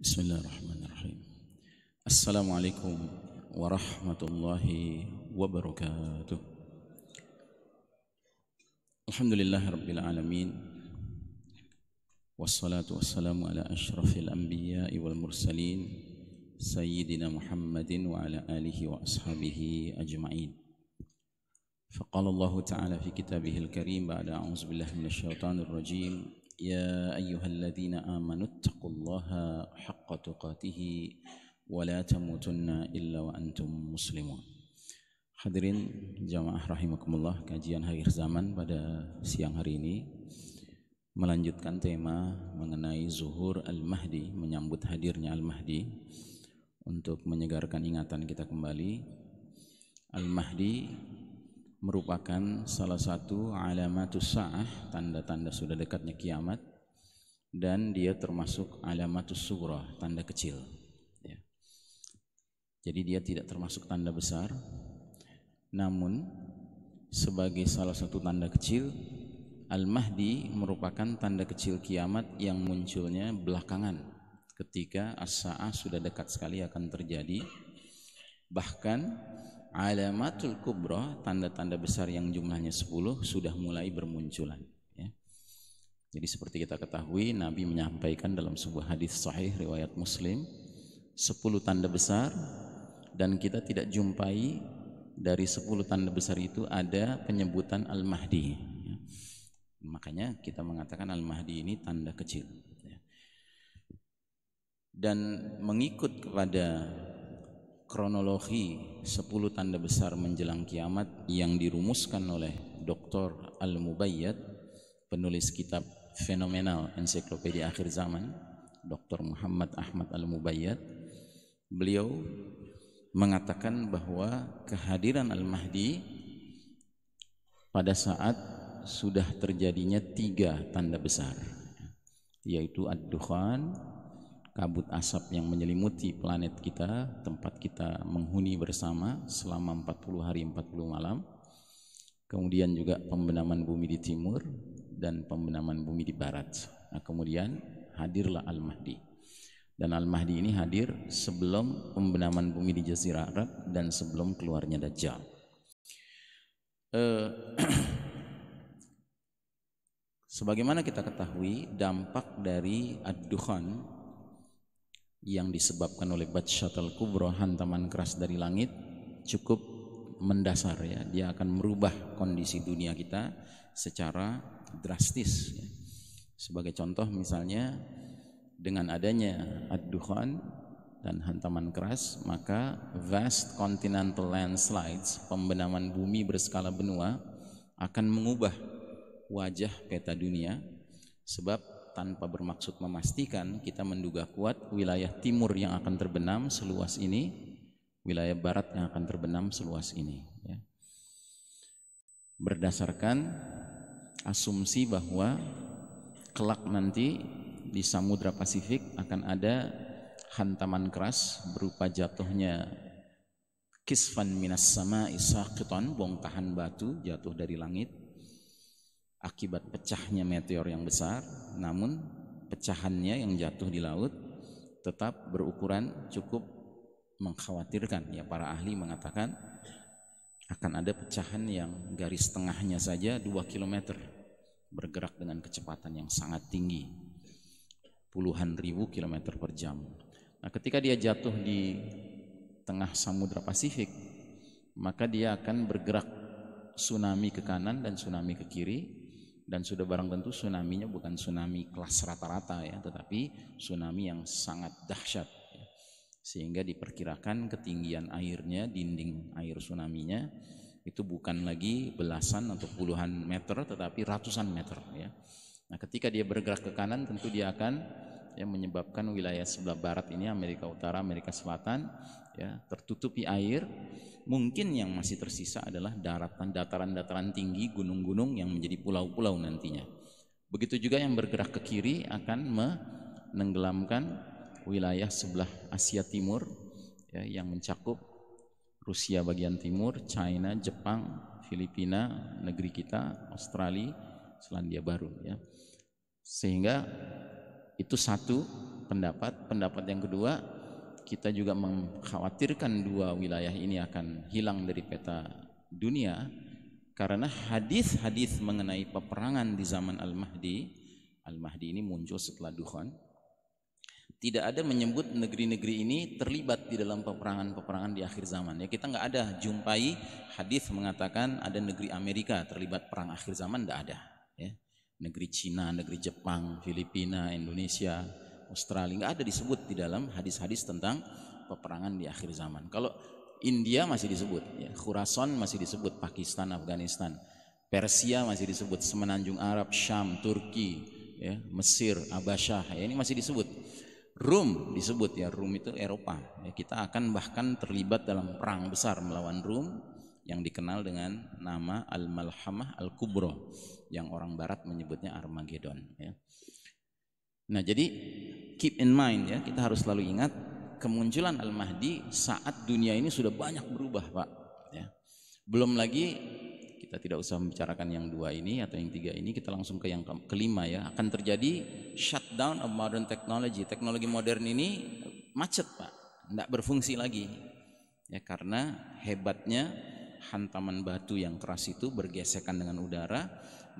بسم الله الرحمن الرحيم السلام عليكم ورحمة الله وبركاته الحمد لله رب العالمين والصلاة والسلام على أشرف الأنبياء والمرسلين سيدنا محمد وعلى آله وأصحابه أجمعين فقال الله تعالى في كتابه الكريم بعد أعوذ بالله من الشيطان الرجيم يا أيها الذين آمنوا اتقوا الله حق تقاته ولا تموتن إلا وأنتم مسلمون Hadirin jamaah rahimakumullah kajian akhir zaman pada siang hari ini melanjutkan tema mengenai zuhur al-mahdi menyambut hadirnya al-mahdi untuk menyegarkan ingatan kita kembali al-mahdi merupakan salah satu alamatus sa'ah, tanda-tanda sudah dekatnya kiamat dan dia termasuk alamatus sugra, tanda kecil. Ya. Jadi dia tidak termasuk tanda besar, namun sebagai salah satu tanda kecil Al-Mahdi merupakan tanda kecil kiamat yang munculnya belakangan ketika as-sa'ah sudah dekat sekali akan terjadi bahkan alamatul kubro tanda-tanda besar yang jumlahnya 10 sudah mulai bermunculan ya. jadi seperti kita ketahui Nabi menyampaikan dalam sebuah hadis sahih riwayat muslim 10 tanda besar dan kita tidak jumpai dari 10 tanda besar itu ada penyebutan Al-Mahdi ya. makanya kita mengatakan Al-Mahdi ini tanda kecil ya. dan mengikut kepada kronologi 10 tanda besar menjelang kiamat yang dirumuskan oleh Dr. Al-Mubayyad penulis kitab fenomenal ensiklopedia akhir zaman Dr. Muhammad Ahmad Al-Mubayyad beliau mengatakan bahwa kehadiran Al-Mahdi pada saat sudah terjadinya tiga tanda besar yaitu ad-dukhan kabut asap yang menyelimuti planet kita, tempat kita menghuni bersama selama 40 hari 40 malam. Kemudian juga pembenaman bumi di timur dan pembenaman bumi di barat. Nah, kemudian hadirlah Al-Mahdi. Dan Al-Mahdi ini hadir sebelum pembenaman bumi di Jazirah Arab dan sebelum keluarnya Dajjal. Uh, Sebagaimana kita ketahui dampak dari ad yang disebabkan oleh shuttle kubro hantaman keras dari langit cukup mendasar ya dia akan merubah kondisi dunia kita secara drastis ya. sebagai contoh misalnya dengan adanya ad dan hantaman keras maka vast continental landslides pembenaman bumi berskala benua akan mengubah wajah peta dunia sebab tanpa bermaksud memastikan kita menduga kuat wilayah timur yang akan terbenam seluas ini wilayah barat yang akan terbenam seluas ini ya. berdasarkan asumsi bahwa kelak nanti di Samudra Pasifik akan ada hantaman keras berupa jatuhnya kisfan minas sama isaqiton bongkahan batu jatuh dari langit akibat pecahnya meteor yang besar, namun pecahannya yang jatuh di laut tetap berukuran cukup mengkhawatirkan. Ya para ahli mengatakan akan ada pecahan yang garis tengahnya saja 2 km bergerak dengan kecepatan yang sangat tinggi puluhan ribu kilometer per jam. Nah, ketika dia jatuh di tengah samudra Pasifik, maka dia akan bergerak tsunami ke kanan dan tsunami ke kiri dan sudah barang tentu tsunami-nya bukan tsunami kelas rata-rata ya, tetapi tsunami yang sangat dahsyat ya. sehingga diperkirakan ketinggian airnya, dinding air tsunami-nya itu bukan lagi belasan atau puluhan meter, tetapi ratusan meter ya. Nah, ketika dia bergerak ke kanan, tentu dia akan yang menyebabkan wilayah sebelah barat ini Amerika Utara, Amerika Selatan ya tertutupi air. Mungkin yang masih tersisa adalah daratan dataran-dataran tinggi, gunung-gunung yang menjadi pulau-pulau nantinya. Begitu juga yang bergerak ke kiri akan menenggelamkan wilayah sebelah Asia Timur ya, yang mencakup Rusia bagian timur, China, Jepang, Filipina, negeri kita, Australia, Selandia Baru ya. Sehingga itu satu pendapat. Pendapat yang kedua, kita juga mengkhawatirkan dua wilayah ini akan hilang dari peta dunia karena hadis-hadis mengenai peperangan di zaman Al-Mahdi, Al-Mahdi ini muncul setelah Dukhan, Tidak ada menyebut negeri-negeri ini terlibat di dalam peperangan-peperangan di akhir zaman. Ya kita nggak ada jumpai hadis mengatakan ada negeri Amerika terlibat perang akhir zaman, nggak ada negeri Cina, negeri Jepang, Filipina, Indonesia, Australia nggak ada disebut di dalam hadis-hadis tentang peperangan di akhir zaman. Kalau India masih disebut, ya, Khurasan masih disebut, Pakistan, Afghanistan, Persia masih disebut, Semenanjung Arab, Syam, Turki, ya, Mesir, Abasyah, ya, ini masih disebut. Rum disebut ya, Rum itu Eropa. Ya, kita akan bahkan terlibat dalam perang besar melawan Rum yang dikenal dengan nama Al-Malhamah Al-Kubro yang orang barat menyebutnya Armageddon ya. Nah, jadi keep in mind ya, kita harus selalu ingat kemunculan Al-Mahdi saat dunia ini sudah banyak berubah, Pak, ya. Belum lagi kita tidak usah membicarakan yang dua ini atau yang tiga ini, kita langsung ke yang ke kelima ya. Akan terjadi shutdown of modern technology. Teknologi modern ini macet, Pak. Tidak berfungsi lagi. Ya karena hebatnya hantaman batu yang keras itu bergesekan dengan udara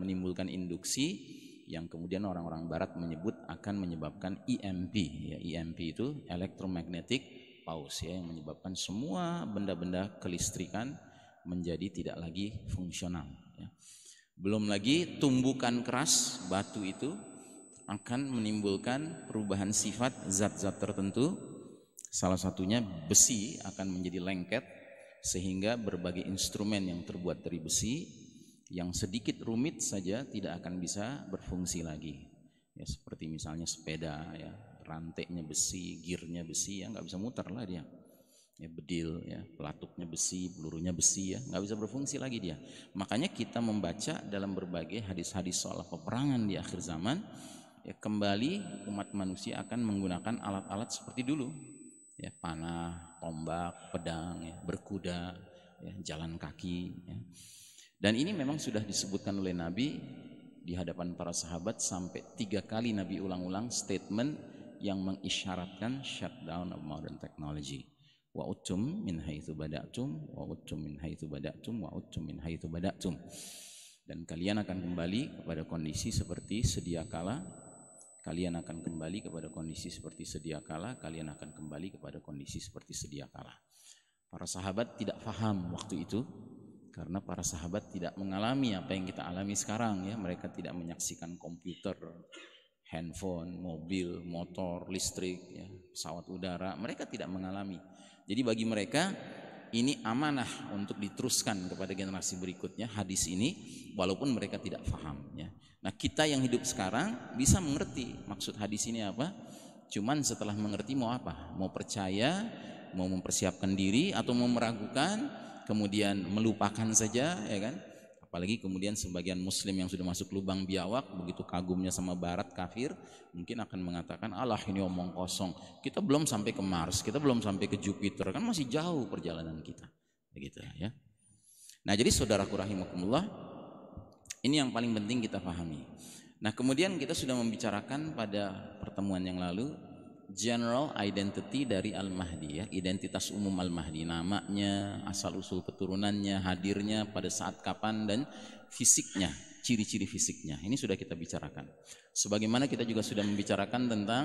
menimbulkan induksi yang kemudian orang-orang barat menyebut akan menyebabkan EMP ya EMP itu electromagnetic pause ya yang menyebabkan semua benda-benda kelistrikan menjadi tidak lagi fungsional ya. belum lagi tumbukan keras batu itu akan menimbulkan perubahan sifat zat-zat tertentu salah satunya besi akan menjadi lengket sehingga berbagai instrumen yang terbuat dari besi yang sedikit rumit saja tidak akan bisa berfungsi lagi ya seperti misalnya sepeda ya rantainya besi gearnya besi ya nggak bisa muter lah dia ya bedil ya pelatuknya besi pelurunya besi ya nggak bisa berfungsi lagi dia makanya kita membaca dalam berbagai hadis-hadis soal peperangan di akhir zaman ya kembali umat manusia akan menggunakan alat-alat seperti dulu ya panah, tombak, pedang, ya, berkuda, ya, jalan kaki. Ya. Dan ini memang sudah disebutkan oleh Nabi di hadapan para sahabat sampai tiga kali Nabi ulang-ulang statement yang mengisyaratkan shutdown of modern technology. Wa utum min haitsu bada'tum wa utum min haitsu bada'tum wa utum min haitsu bada'tum. Dan kalian akan kembali kepada kondisi seperti sedia kala kalian akan kembali kepada kondisi seperti sedia kala, kalian akan kembali kepada kondisi seperti sedia kala. Para sahabat tidak faham waktu itu karena para sahabat tidak mengalami apa yang kita alami sekarang ya, mereka tidak menyaksikan komputer, handphone, mobil, motor, listrik, ya, pesawat udara, mereka tidak mengalami. Jadi bagi mereka ini amanah untuk diteruskan kepada generasi berikutnya hadis ini walaupun mereka tidak faham ya. Nah, kita yang hidup sekarang bisa mengerti maksud hadis ini apa? Cuman setelah mengerti mau apa? Mau percaya, mau mempersiapkan diri atau mau meragukan, kemudian melupakan saja ya kan? Apalagi kemudian sebagian muslim yang sudah masuk lubang biawak begitu kagumnya sama barat kafir mungkin akan mengatakan Allah ini omong kosong. Kita belum sampai ke Mars, kita belum sampai ke Jupiter, kan masih jauh perjalanan kita. Begitu ya. Nah, jadi saudaraku rahimakumullah, ini yang paling penting kita pahami. Nah, kemudian kita sudah membicarakan pada pertemuan yang lalu general identity dari Al-Mahdi ya, identitas umum Al-Mahdi, namanya, asal-usul keturunannya, hadirnya pada saat kapan dan fisiknya, ciri-ciri fisiknya. Ini sudah kita bicarakan. Sebagaimana kita juga sudah membicarakan tentang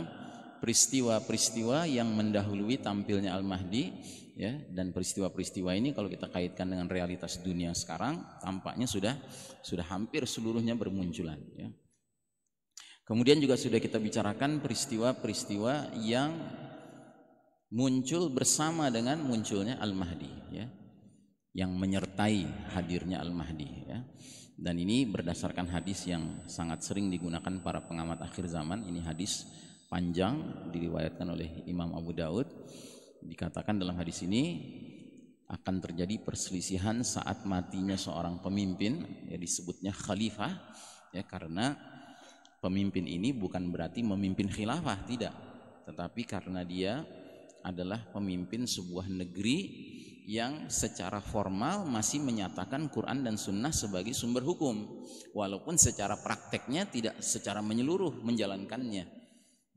peristiwa-peristiwa yang mendahului tampilnya Al-Mahdi ya dan peristiwa-peristiwa ini kalau kita kaitkan dengan realitas dunia sekarang tampaknya sudah sudah hampir seluruhnya bermunculan ya. Kemudian juga sudah kita bicarakan peristiwa-peristiwa yang muncul bersama dengan munculnya Al-Mahdi ya. Yang menyertai hadirnya Al-Mahdi ya. Dan ini berdasarkan hadis yang sangat sering digunakan para pengamat akhir zaman. Ini hadis panjang diriwayatkan oleh Imam Abu Daud. Dikatakan dalam hadis ini akan terjadi perselisihan saat matinya seorang pemimpin ya disebutnya khalifah ya karena pemimpin ini bukan berarti memimpin khilafah tidak tetapi karena dia adalah pemimpin sebuah negeri yang secara formal masih menyatakan Quran dan Sunnah sebagai sumber hukum walaupun secara prakteknya tidak secara menyeluruh menjalankannya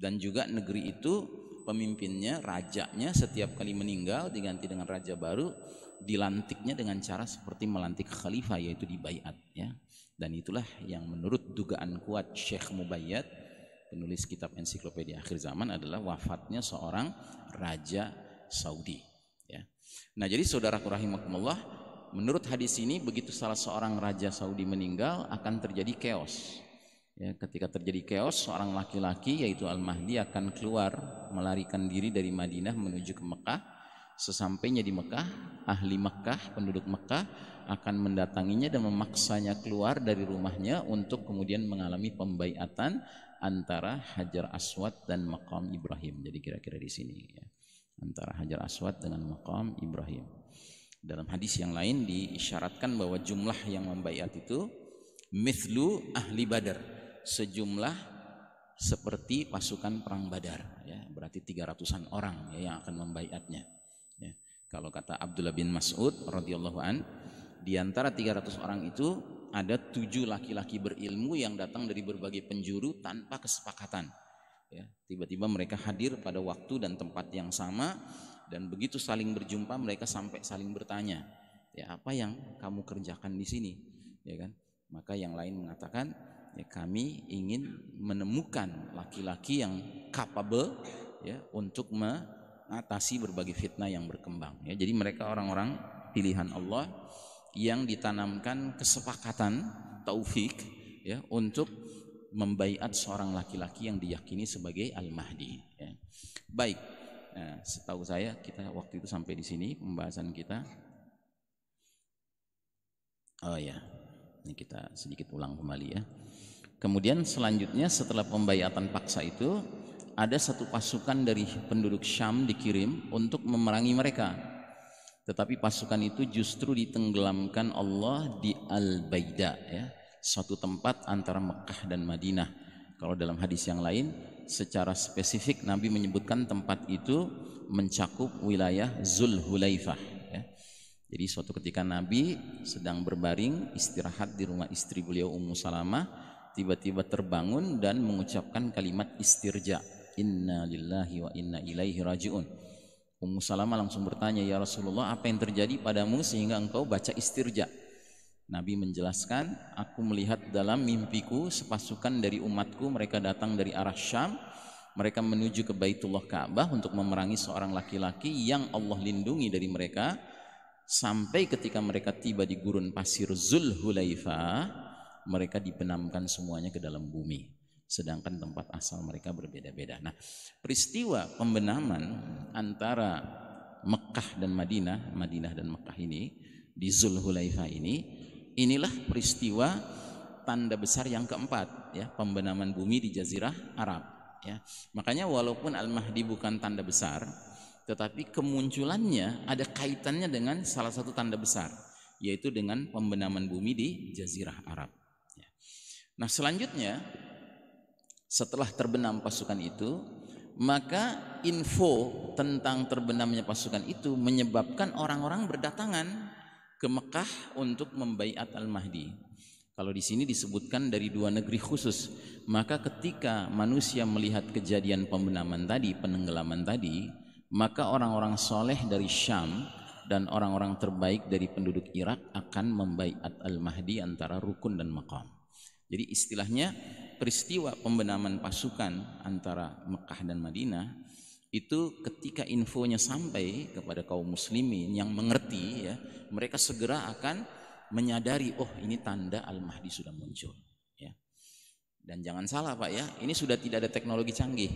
dan juga negeri itu pemimpinnya, rajanya setiap kali meninggal diganti dengan raja baru dilantiknya dengan cara seperti melantik khalifah yaitu dibaiat ya dan itulah yang menurut dugaan kuat Syekh Mubayyad, penulis kitab ensiklopedia akhir zaman adalah wafatnya seorang raja Saudi. Ya. Nah jadi saudara rahimakumullah, menurut hadis ini begitu salah seorang raja Saudi meninggal akan terjadi keos. Ya, ketika terjadi keos, seorang laki-laki yaitu Al-Mahdi akan keluar melarikan diri dari Madinah menuju ke Mekah Sesampainya di Mekah, ahli Mekah, penduduk Mekah akan mendatanginya dan memaksanya keluar dari rumahnya untuk kemudian mengalami pembaiatan antara Hajar Aswad dan Maqam Ibrahim. Jadi kira-kira di sini ya. Antara Hajar Aswad dengan Maqam Ibrahim. Dalam hadis yang lain diisyaratkan bahwa jumlah yang membaiat itu mithlu ahli badar sejumlah seperti pasukan perang badar ya berarti 300-an orang ya, yang akan membaiatnya kalau kata Abdullah bin Mas'ud radhiyallahu an, di antara 300 orang itu ada tujuh laki-laki berilmu yang datang dari berbagai penjuru tanpa kesepakatan. Ya, tiba-tiba mereka hadir pada waktu dan tempat yang sama dan begitu saling berjumpa mereka sampai saling bertanya, ya apa yang kamu kerjakan di sini? Ya kan? Maka yang lain mengatakan, ya kami ingin menemukan laki-laki yang capable ya untuk me atasi berbagai fitnah yang berkembang ya jadi mereka orang-orang pilihan Allah yang ditanamkan kesepakatan taufik ya untuk membaiat seorang laki-laki yang diyakini sebagai al-mahdi ya. baik ya, setahu saya kita waktu itu sampai di sini pembahasan kita oh ya ini kita sedikit ulang kembali ya kemudian selanjutnya setelah pembaiatan paksa itu ada satu pasukan dari penduduk Syam dikirim untuk memerangi mereka. Tetapi pasukan itu justru ditenggelamkan Allah di Al-Baida ya, suatu tempat antara Mekah dan Madinah. Kalau dalam hadis yang lain, secara spesifik Nabi menyebutkan tempat itu mencakup wilayah Hulaifah. ya. Jadi suatu ketika Nabi sedang berbaring istirahat di rumah istri beliau Ummu Salamah tiba-tiba terbangun dan mengucapkan kalimat istirja inna lillahi wa inna ilaihi raji'un. Ummu Salamah langsung bertanya, "Ya Rasulullah, apa yang terjadi padamu sehingga engkau baca istirja?" Nabi menjelaskan, "Aku melihat dalam mimpiku sepasukan dari umatku mereka datang dari arah Syam, mereka menuju ke Baitullah Ka'bah untuk memerangi seorang laki-laki yang Allah lindungi dari mereka sampai ketika mereka tiba di gurun pasir Zulhulayfa, mereka dipenamkan semuanya ke dalam bumi." sedangkan tempat asal mereka berbeda-beda. Nah, peristiwa pembenaman antara Mekah dan Madinah, Madinah dan Mekah ini di Zulhulaifa ini, inilah peristiwa tanda besar yang keempat, ya, pembenaman bumi di jazirah Arab, ya. Makanya walaupun Al-Mahdi bukan tanda besar, tetapi kemunculannya ada kaitannya dengan salah satu tanda besar, yaitu dengan pembenaman bumi di jazirah Arab. Ya. Nah, selanjutnya setelah terbenam pasukan itu maka info tentang terbenamnya pasukan itu menyebabkan orang-orang berdatangan ke Mekah untuk membaiat Al-Mahdi. Kalau di sini disebutkan dari dua negeri khusus, maka ketika manusia melihat kejadian pembenaman tadi, penenggelaman tadi, maka orang-orang soleh dari Syam dan orang-orang terbaik dari penduduk Irak akan membaiat Al-Mahdi antara rukun dan maqam. Jadi istilahnya peristiwa pembenaman pasukan antara Mekah dan Madinah itu ketika infonya sampai kepada kaum muslimin yang mengerti ya mereka segera akan menyadari oh ini tanda al-mahdi sudah muncul ya dan jangan salah Pak ya ini sudah tidak ada teknologi canggih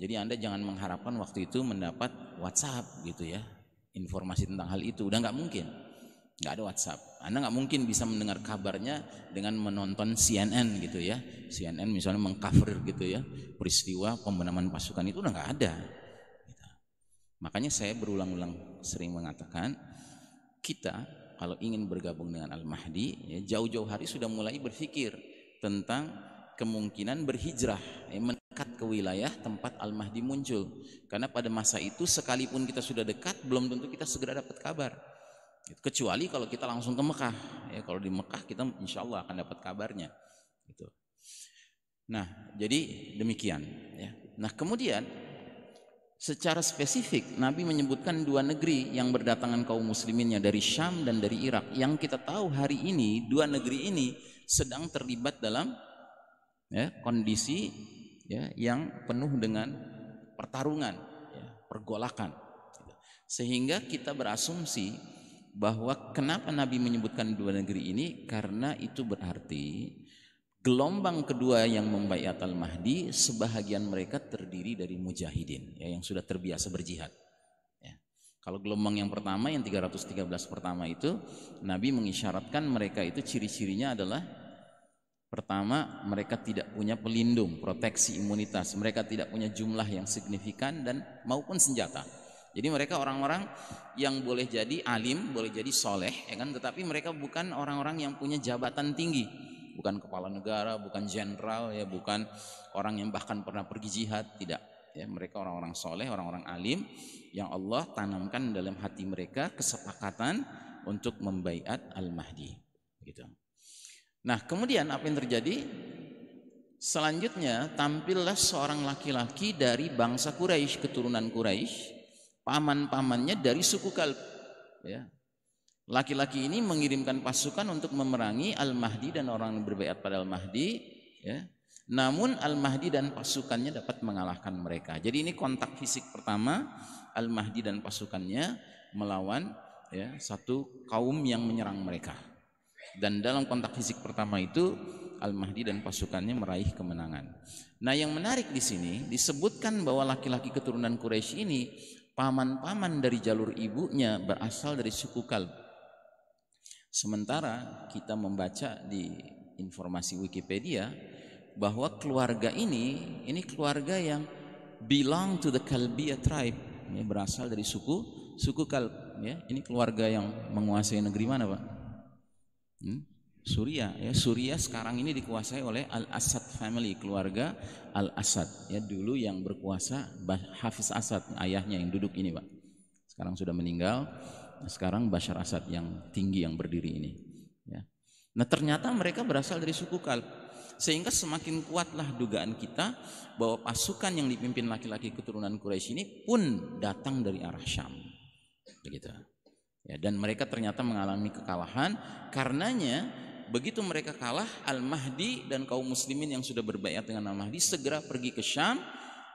jadi Anda jangan mengharapkan waktu itu mendapat WhatsApp gitu ya informasi tentang hal itu udah nggak mungkin nggak ada WhatsApp. Anda nggak mungkin bisa mendengar kabarnya dengan menonton CNN gitu ya. CNN misalnya mengcover gitu ya peristiwa pembenaman pasukan itu udah nggak ada. Makanya saya berulang-ulang sering mengatakan kita kalau ingin bergabung dengan Al-Mahdi ya, jauh-jauh hari sudah mulai berpikir tentang kemungkinan berhijrah ya, mendekat ke wilayah tempat Al-Mahdi muncul karena pada masa itu sekalipun kita sudah dekat belum tentu kita segera dapat kabar Gitu. kecuali kalau kita langsung ke Mekah ya kalau di Mekah kita insya Allah akan dapat kabarnya gitu. nah jadi demikian ya. nah kemudian secara spesifik Nabi menyebutkan dua negeri yang berdatangan kaum musliminnya dari Syam dan dari Irak yang kita tahu hari ini dua negeri ini sedang terlibat dalam ya, kondisi ya, yang penuh dengan pertarungan ya, pergolakan gitu. sehingga kita berasumsi bahwa kenapa Nabi menyebutkan dua negeri ini karena itu berarti gelombang kedua yang membaiat al-Mahdi sebahagian mereka terdiri dari mujahidin ya, yang sudah terbiasa berjihad ya. kalau gelombang yang pertama yang 313 pertama itu Nabi mengisyaratkan mereka itu ciri-cirinya adalah pertama mereka tidak punya pelindung proteksi imunitas mereka tidak punya jumlah yang signifikan dan maupun senjata jadi mereka orang-orang yang boleh jadi alim, boleh jadi soleh, ya kan? Tetapi mereka bukan orang-orang yang punya jabatan tinggi, bukan kepala negara, bukan jenderal, ya, bukan orang yang bahkan pernah pergi jihad, tidak. Ya, mereka orang-orang soleh, orang-orang alim yang Allah tanamkan dalam hati mereka kesepakatan untuk membaiat al-mahdi. Gitu. Nah, kemudian apa yang terjadi? Selanjutnya tampillah seorang laki-laki dari bangsa Quraisy, keturunan Quraisy paman-pamannya dari suku Kalb. Ya. Laki-laki ini mengirimkan pasukan untuk memerangi Al-Mahdi dan orang yang berbaiat pada Al-Mahdi. Ya. Namun Al-Mahdi dan pasukannya dapat mengalahkan mereka. Jadi ini kontak fisik pertama Al-Mahdi dan pasukannya melawan ya, satu kaum yang menyerang mereka. Dan dalam kontak fisik pertama itu Al-Mahdi dan pasukannya meraih kemenangan. Nah, yang menarik di sini disebutkan bahwa laki-laki keturunan Quraisy ini paman-paman dari jalur ibunya berasal dari suku Kalb. Sementara kita membaca di informasi Wikipedia bahwa keluarga ini ini keluarga yang belong to the Kalbia tribe, ya, berasal dari suku suku Kalb. Ya, ini keluarga yang menguasai negeri mana, Pak? Hmm? Suria ya Suria sekarang ini dikuasai oleh Al Asad family keluarga Al Asad ya dulu yang berkuasa Hafiz Asad ayahnya yang duduk ini pak sekarang sudah meninggal nah, sekarang Bashar Asad yang tinggi yang berdiri ini ya nah ternyata mereka berasal dari suku Kalb sehingga semakin kuatlah dugaan kita bahwa pasukan yang dipimpin laki-laki keturunan Quraisy ini pun datang dari arah Syam begitu ya dan mereka ternyata mengalami kekalahan karenanya begitu mereka kalah Al-Mahdi dan kaum muslimin yang sudah berbayar dengan Al-Mahdi segera pergi ke Syam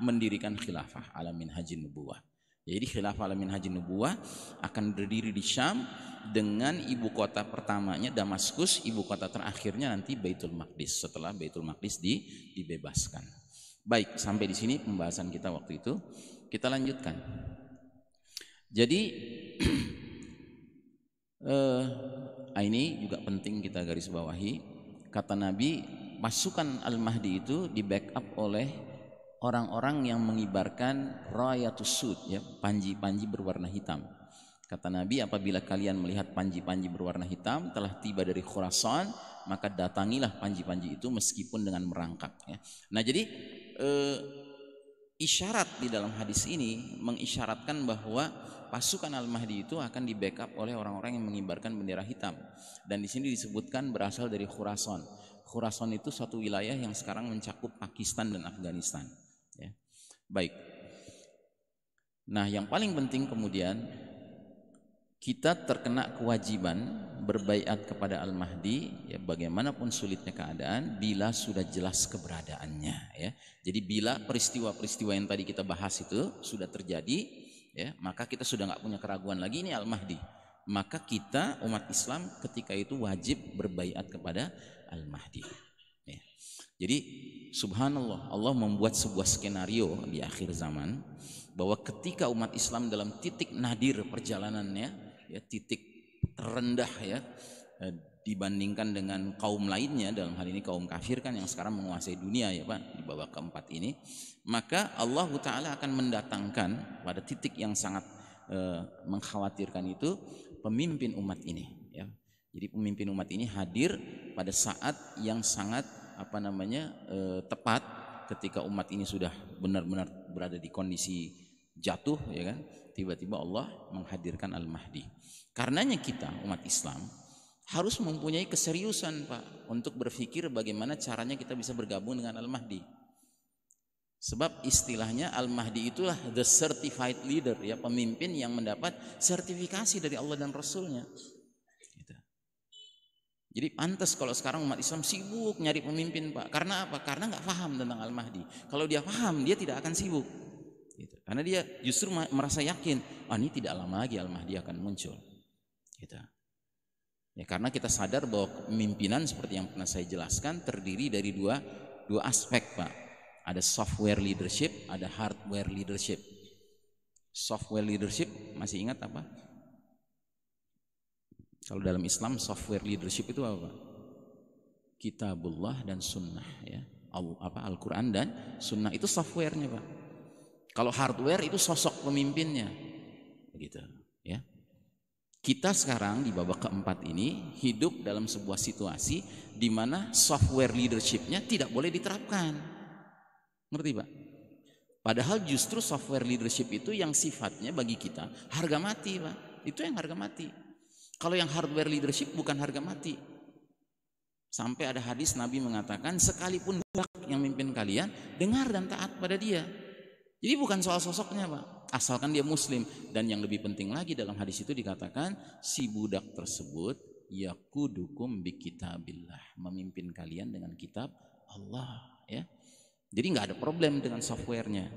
mendirikan khilafah alamin haji Nubuah jadi khilafah alamin haji Nubuah akan berdiri di Syam dengan ibu kota pertamanya Damaskus, ibu kota terakhirnya nanti Baitul Maqdis setelah Baitul Maqdis di, dibebaskan. Baik, sampai di sini pembahasan kita waktu itu. Kita lanjutkan. Jadi eh, ah, ini juga penting kita garis bawahi kata Nabi pasukan Al-Mahdi itu di backup oleh orang-orang yang mengibarkan rayatus sud ya panji-panji berwarna hitam Kata Nabi, apabila kalian melihat panji-panji berwarna hitam telah tiba dari Khurasan, maka datangilah panji-panji itu meskipun dengan merangkak. Ya. Nah, jadi eh, isyarat di dalam hadis ini mengisyaratkan bahwa pasukan Al-Mahdi itu akan di backup oleh orang-orang yang mengibarkan bendera hitam dan di sini disebutkan berasal dari Khurasan. Khurasan itu satu wilayah yang sekarang mencakup Pakistan dan Afghanistan. Ya. Baik. Nah, yang paling penting kemudian kita terkena kewajiban berbayat kepada Al-Mahdi ya bagaimanapun sulitnya keadaan bila sudah jelas keberadaannya ya. Jadi bila peristiwa-peristiwa yang tadi kita bahas itu sudah terjadi ya, maka kita sudah nggak punya keraguan lagi ini Al-Mahdi. Maka kita umat Islam ketika itu wajib berbayat kepada Al-Mahdi. Ya. Jadi subhanallah Allah membuat sebuah skenario di akhir zaman bahwa ketika umat Islam dalam titik nadir perjalanannya ya titik terendah ya eh, dibandingkan dengan kaum lainnya dalam hal ini kaum kafir kan yang sekarang menguasai dunia ya Pak di bawah keempat ini maka Allah taala akan mendatangkan pada titik yang sangat eh, mengkhawatirkan itu pemimpin umat ini ya jadi pemimpin umat ini hadir pada saat yang sangat apa namanya eh, tepat ketika umat ini sudah benar-benar berada di kondisi jatuh ya kan tiba-tiba Allah menghadirkan Al-Mahdi. Karenanya kita umat Islam harus mempunyai keseriusan Pak untuk berpikir bagaimana caranya kita bisa bergabung dengan Al-Mahdi. Sebab istilahnya Al-Mahdi itulah the certified leader ya pemimpin yang mendapat sertifikasi dari Allah dan Rasulnya. Gitu. Jadi pantas kalau sekarang umat Islam sibuk nyari pemimpin Pak. Karena apa? Karena nggak paham tentang Al-Mahdi. Kalau dia paham, dia tidak akan sibuk. Karena dia justru merasa yakin, ah ini tidak lama lagi Al-Mahdi akan muncul. Gitu. Ya karena kita sadar bahwa pemimpinan seperti yang pernah saya jelaskan terdiri dari dua dua aspek, Pak. Ada software leadership, ada hardware leadership. Software leadership masih ingat apa? Kalau dalam Islam software leadership itu apa, Pak? Kitabullah dan sunnah ya. Apa Al-Qur'an dan sunnah itu softwarenya, Pak kalau hardware itu sosok pemimpinnya. Begitu, ya. Kita sekarang di babak keempat ini hidup dalam sebuah situasi di mana software leadershipnya tidak boleh diterapkan. Ngerti, Pak? Padahal justru software leadership itu yang sifatnya bagi kita harga mati, Pak. Itu yang harga mati. Kalau yang hardware leadership bukan harga mati. Sampai ada hadis Nabi mengatakan sekalipun budak yang memimpin kalian, dengar dan taat pada dia. Jadi bukan soal sosoknya Pak, asalkan dia muslim. Dan yang lebih penting lagi dalam hadis itu dikatakan si budak tersebut yakudukum bi kitabillah, memimpin kalian dengan kitab Allah ya. Jadi nggak ada problem dengan softwarenya.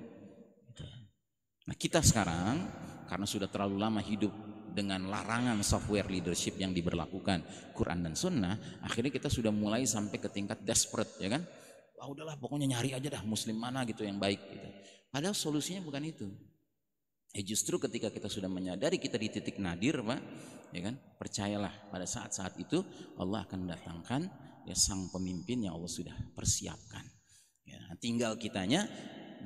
Nah kita sekarang karena sudah terlalu lama hidup dengan larangan software leadership yang diberlakukan Quran dan Sunnah, akhirnya kita sudah mulai sampai ke tingkat desperate ya kan ah udahlah pokoknya nyari aja dah muslim mana gitu yang baik gitu. Padahal solusinya bukan itu. Ya justru ketika kita sudah menyadari kita di titik nadir, Pak, ya kan? Percayalah pada saat-saat itu Allah akan mendatangkan ya sang pemimpin yang Allah sudah persiapkan. Ya, tinggal kitanya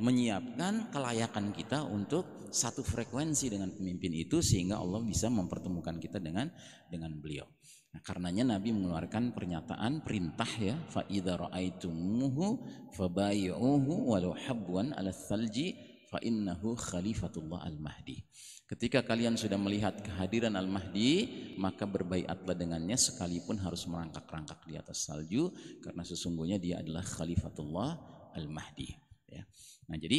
menyiapkan kelayakan kita untuk satu frekuensi dengan pemimpin itu sehingga Allah bisa mempertemukan kita dengan dengan beliau. Nah, karenanya Nabi mengeluarkan pernyataan perintah ya fa idza ra'aitumuhu fabayyuhu walau habwan ala salji fa innahu khalifatullah al-mahdi. Ketika kalian sudah melihat kehadiran Al-Mahdi, maka berbaiatlah dengannya sekalipun harus merangkak-rangkak di atas salju karena sesungguhnya dia adalah khalifatullah Al-Mahdi ya. Nah, jadi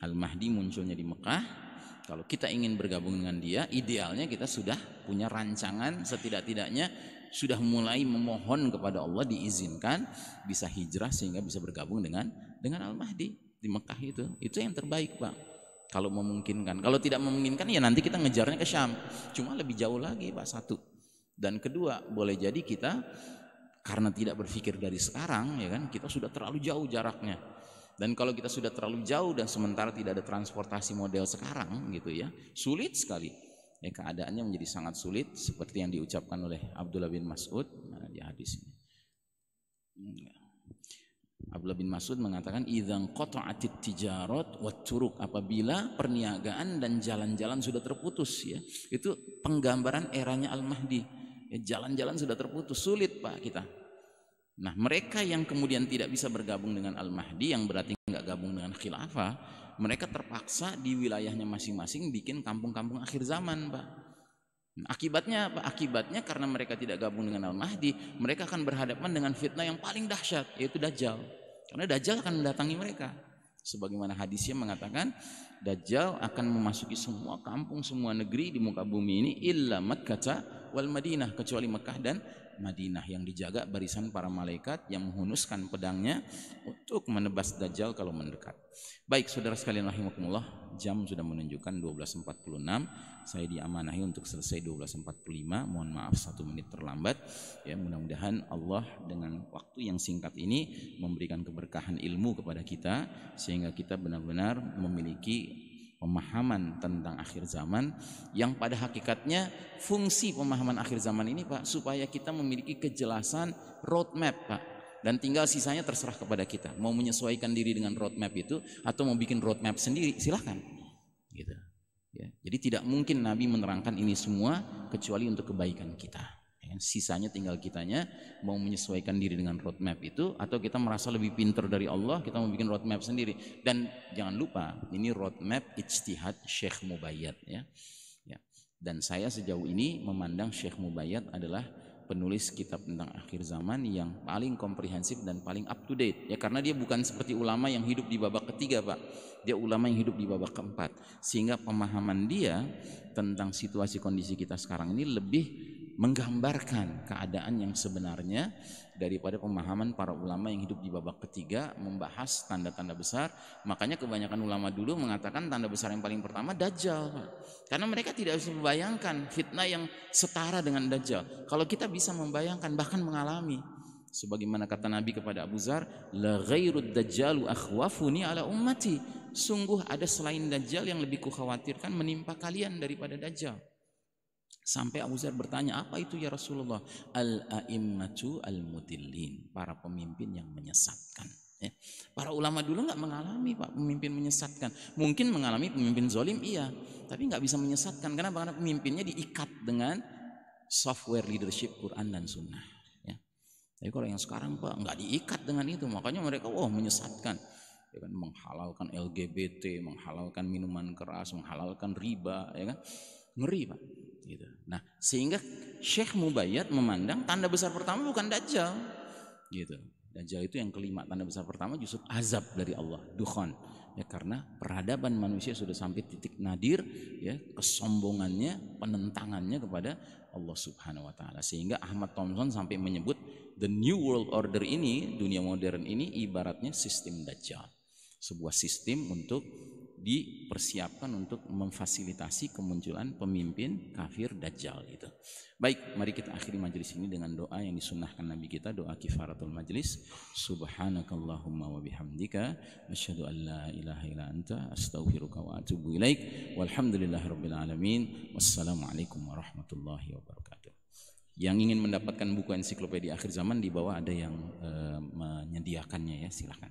Al-Mahdi munculnya di Mekah kalau kita ingin bergabung dengan dia, idealnya kita sudah punya rancangan setidak-tidaknya sudah mulai memohon kepada Allah diizinkan bisa hijrah sehingga bisa bergabung dengan dengan Al-Mahdi di Mekah itu. Itu yang terbaik, Pak. Kalau memungkinkan. Kalau tidak memungkinkan ya nanti kita ngejarnya ke Syam. Cuma lebih jauh lagi, Pak, satu. Dan kedua, boleh jadi kita karena tidak berpikir dari sekarang ya kan, kita sudah terlalu jauh jaraknya dan kalau kita sudah terlalu jauh dan sementara tidak ada transportasi model sekarang gitu ya, sulit sekali. Ya, keadaannya menjadi sangat sulit seperti yang diucapkan oleh Abdullah bin Mas'ud nah, di hadis ini. Abdullah bin Mas'ud mengatakan idzan qata'atit tijarat wa turuk apabila perniagaan dan jalan-jalan sudah terputus ya. Itu penggambaran eranya Al-Mahdi. Ya, jalan-jalan sudah terputus, sulit Pak kita Nah mereka yang kemudian tidak bisa bergabung dengan Al-Mahdi yang berarti nggak gabung dengan khilafah mereka terpaksa di wilayahnya masing-masing bikin kampung-kampung akhir zaman Pak nah, akibatnya apa? akibatnya karena mereka tidak gabung dengan Al-Mahdi mereka akan berhadapan dengan fitnah yang paling dahsyat yaitu Dajjal karena Dajjal akan mendatangi mereka sebagaimana hadisnya mengatakan Dajjal akan memasuki semua kampung semua negeri di muka bumi ini illa Makkah wal Madinah kecuali Mekah dan Madinah yang dijaga barisan para malaikat yang menghunuskan pedangnya untuk menebas Dajjal kalau mendekat. Baik saudara sekalian rahimakumullah, jam sudah menunjukkan 12.46. Saya diamanahi untuk selesai 12.45. Mohon maaf satu menit terlambat. Ya, mudah-mudahan Allah dengan waktu yang singkat ini memberikan keberkahan ilmu kepada kita sehingga kita benar-benar memiliki pemahaman tentang akhir zaman yang pada hakikatnya fungsi pemahaman akhir zaman ini Pak supaya kita memiliki kejelasan roadmap Pak dan tinggal sisanya terserah kepada kita mau menyesuaikan diri dengan roadmap itu atau mau bikin roadmap sendiri silahkan gitu ya jadi tidak mungkin Nabi menerangkan ini semua kecuali untuk kebaikan kita sisanya tinggal kitanya mau menyesuaikan diri dengan roadmap itu atau kita merasa lebih pinter dari Allah kita mau bikin roadmap sendiri dan jangan lupa ini roadmap ijtihad Sheikh Mubayyad ya. ya. Dan saya sejauh ini memandang Sheikh Mubayyad adalah penulis kitab tentang akhir zaman yang paling komprehensif dan paling up to date ya karena dia bukan seperti ulama yang hidup di babak ketiga Pak dia ulama yang hidup di babak keempat sehingga pemahaman dia tentang situasi kondisi kita sekarang ini lebih menggambarkan keadaan yang sebenarnya daripada pemahaman para ulama yang hidup di babak ketiga membahas tanda-tanda besar makanya kebanyakan ulama dulu mengatakan tanda besar yang paling pertama dajjal karena mereka tidak bisa membayangkan fitnah yang setara dengan dajjal kalau kita bisa membayangkan bahkan mengalami sebagaimana kata Nabi kepada Abu Zar la ghairud dajjalu akhwafuni ala ummati sungguh ada selain dajjal yang lebih kukhawatirkan menimpa kalian daripada dajjal Sampai Abu Zar bertanya, apa itu ya Rasulullah? Al-a'immatu al-mudillin. Para pemimpin yang menyesatkan. Ya. Para ulama dulu nggak mengalami pak pemimpin menyesatkan. Mungkin mengalami pemimpin zolim, iya. Tapi nggak bisa menyesatkan. Kenapa? Karena pemimpinnya diikat dengan software leadership Quran dan Sunnah. Ya. Tapi kalau yang sekarang pak nggak diikat dengan itu. Makanya mereka, oh menyesatkan ya kan menghalalkan LGBT, menghalalkan minuman keras, menghalalkan riba, ya kan ngeri pak. Gitu. Nah, sehingga Syekh Mubayyad memandang tanda besar pertama bukan dajjal. Gitu. Dajjal itu yang kelima tanda besar pertama justru azab dari Allah, dukhon. Ya karena peradaban manusia sudah sampai titik nadir ya kesombongannya, penentangannya kepada Allah Subhanahu wa taala. Sehingga Ahmad Thompson sampai menyebut the new world order ini, dunia modern ini ibaratnya sistem dajjal. Sebuah sistem untuk dipersiapkan untuk memfasilitasi kemunculan pemimpin kafir dajjal itu. Baik, mari kita akhiri majelis ini dengan doa yang disunnahkan Nabi kita, doa kifaratul majelis. Subhanakallahumma wa bihamdika asyhadu an la ilaha illa anta astaghfiruka wa atubu ilaik. Walhamdulillahirabbil alamin. Wassalamualaikum warahmatullahi wabarakatuh. Yang ingin mendapatkan buku ensiklopedia akhir zaman di bawah ada yang e, menyediakannya ya, silahkan.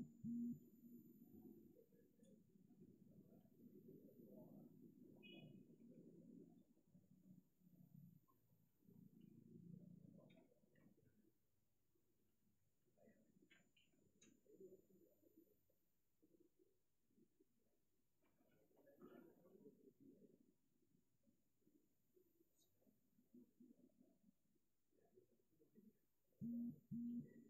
Thank mm -hmm. you.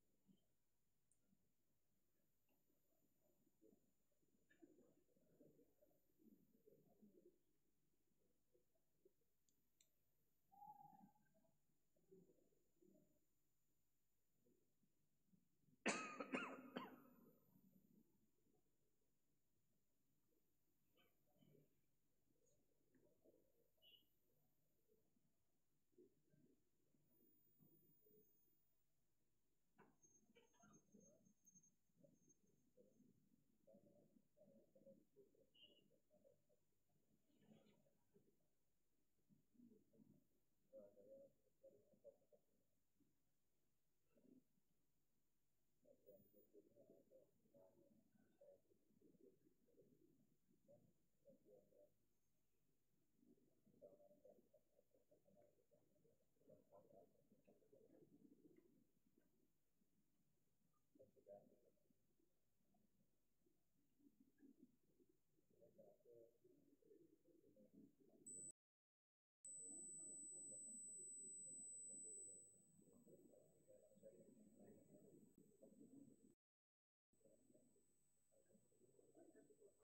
Thank you.